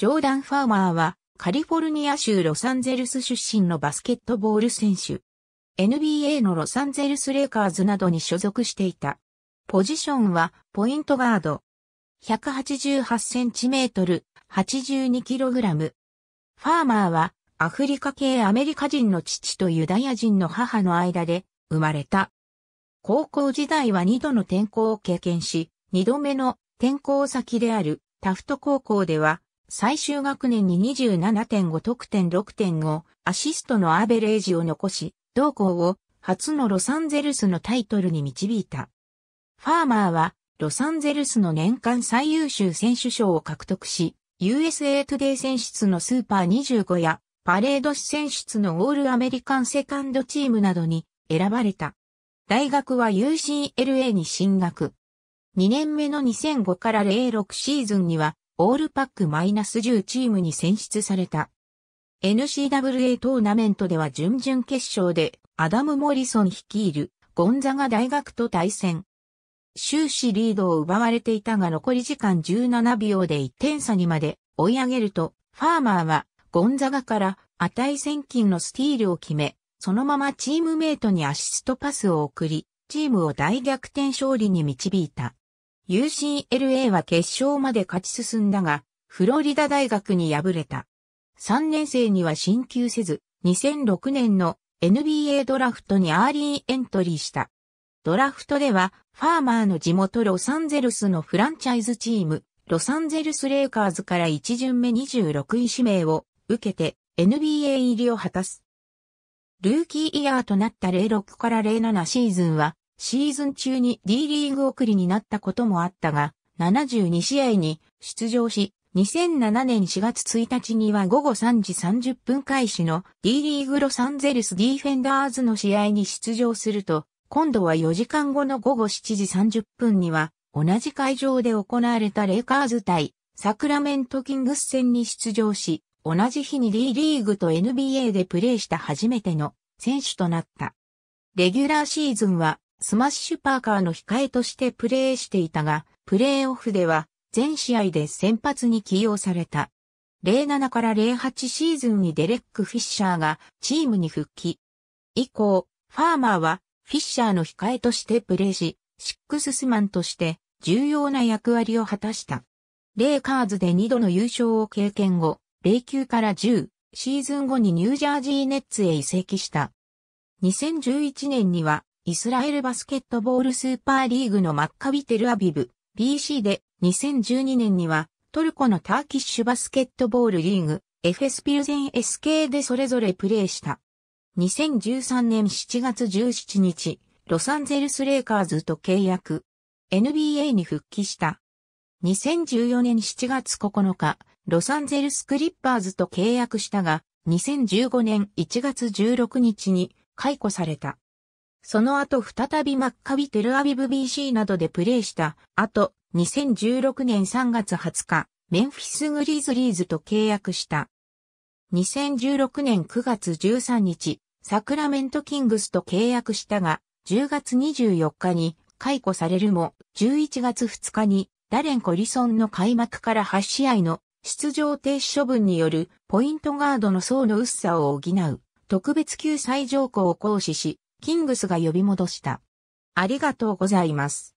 ジョーダン・ファーマーは、カリフォルニア州ロサンゼルス出身のバスケットボール選手。NBA のロサンゼルス・レイカーズなどに所属していた。ポジションは、ポイントガード。188センチメートル、82キログラム。ファーマーは、アフリカ系アメリカ人の父とユダヤ人の母の間で生まれた。高校時代は2度の転校を経験し、2度目の転校先であるタフト高校では最終学年に27.5得点6.5アシストのアベレージを残し、同校を初のロサンゼルスのタイトルに導いた。ファーマーはロサンゼルスの年間最優秀選手賞を獲得し、USA トゥデイ選出のスーパー25やパレード選出のオールアメリカンセカンドチームなどに選ばれた。大学は UCLA に進学。2年目の2005から06シーズンにはオールパックマイナス -10 チームに選出された。n c w a トーナメントでは準々決勝でアダム・モリソン率いるゴンザガ大学と対戦。終始リードを奪われていたが残り時間17秒で1点差にまで追い上げると、ファーマーはゴンザガから値千金のスティールを決め、そのままチームメイトにアシストパスを送り、チームを大逆転勝利に導いた。UCLA は決勝まで勝ち進んだが、フロリダ大学に敗れた。3年生には進級せず、2006年の NBA ドラフトにアーリーエントリーした。ドラフトでは、ファーマーの地元ロサンゼルスのフランチャイズチーム、ロサンゼルスレイカーズから1巡目26位指名を受けて NBA 入りを果たす。ルーキーイヤーとなった06から07シーズンはシーズン中に D リーグ送りになったこともあったが、72試合に出場し、2007年4月1日には午後3時30分開始の D リーグロサンゼルスディフェンダーズの試合に出場すると、今度は4時間後の午後7時30分には、同じ会場で行われたレイカーズ対サクラメントキングス戦に出場し、同じ日に D リーグと NBA でプレーした初めての選手となった。レギュラーシーズンはスマッシュパーカーの控えとしてプレーしていたが、プレーオフでは全試合で先発に起用された。07から08シーズンにデレック・フィッシャーがチームに復帰。以降、ファーマーはフィッシャーの控えとしてプレーし、シックススマンとして重要な役割を果たした。レイカーズで2度の優勝を経験後、09から10シーズン後にニュージャージーネッツへ移籍した。2011年にはイスラエルバスケットボールスーパーリーグのマッカビテルアビブ BC で2012年にはトルコのターキッシュバスケットボールリーグ FS ピルゼン SK でそれぞれプレーした。2013年7月17日、ロサンゼルスレイカーズと契約。NBA に復帰した。2014年7月9日、ロサンゼルスクリッパーズと契約したが、2015年1月16日に解雇された。その後再びマッカビテルアビブ BC などでプレーした後、2016年3月20日、メンフィスグリズリーズと契約した。2016年9月13日、サクラメントキングスと契約したが、10月24日に解雇されるも、11月2日にダレン・コリソンの開幕から8試合の出場停止処分によるポイントガードの層の薄さを補う特別救済条項を行使し、キングスが呼び戻した。ありがとうございます。